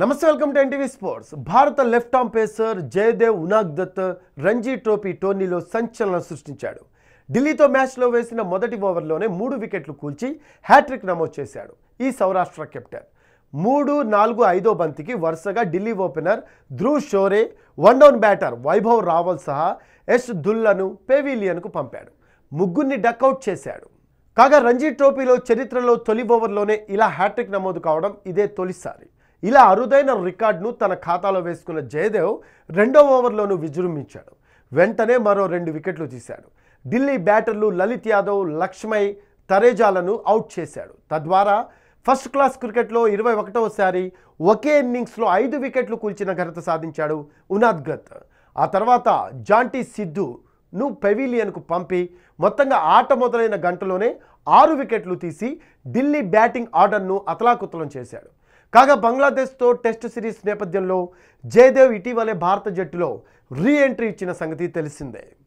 నమస్తే welcome to NTV sports భారత left arm pacer Jaydev Unadkat Ranji trophy టోర్నీలో సంచలనం సృష్టించాడు ఢిల్లీతో మ్యాచ్లో వేసిన మొదటి ఓవర్లోనే మూడు వికెట్లు కూల్చి హ్యాట్రిక్ నమోదు చేశాడు ఈ సౌరాష్ట్ర కెప్టెన్ మూడు నాలుగు ఐదో బంతికి వరుసగా Delhi opener Dhruv Shorey one down batter Vaibhav Rawal సహా ఎస్ దుల్లను పెవిలియన్కు పంపాడు ముగ్గురిని డక్అవుట్ చేశాడు కాగా రంజీ ట్రోఫీలో చరిత్రలో తొలి ఓవర్లోనే ఇలా హ్యాట్రిక్ నమోదు కావడం ఇదే తొలిసారి ఇలా అరుదైన రికార్డును తన ఖాతాలో వేసుకున్న జయదేవ్ రెండో ఓవర్లోనూ విజృంభించాడు వెంటనే మరో రెండు వికెట్లు తీశాడు ఢిల్లీ బ్యాటర్లు లలిత్ యాదవ్ లక్ష్మయ్ తరేజాలను అవుట్ చేశాడు తద్వారా ఫస్ట్ క్లాస్ క్రికెట్లో ఇరవై ఒకటవసారి ఒకే ఇన్నింగ్స్లో ఐదు వికెట్లు కూల్చిన ఘనత సాధించాడు ఉనాద్ గత్ ఆ తర్వాత జాంటీ సిద్ధును పెవిలియన్కు పంపి మొత్తంగా ఆట మొదలైన గంటలోనే ఆరు వికెట్లు తీసి ఢిల్లీ బ్యాటింగ్ ఆర్డర్ను అతలాకుతలం చేశాడు కాగా బంగ్లాదేశ్తో టెస్ట్ సిరీస్ నేపథ్యంలో జయదేవ్ ఇటీవలే భారత జట్టులో రీ ఎంట్రీ ఇచ్చిన సంగతి తెలిసిందే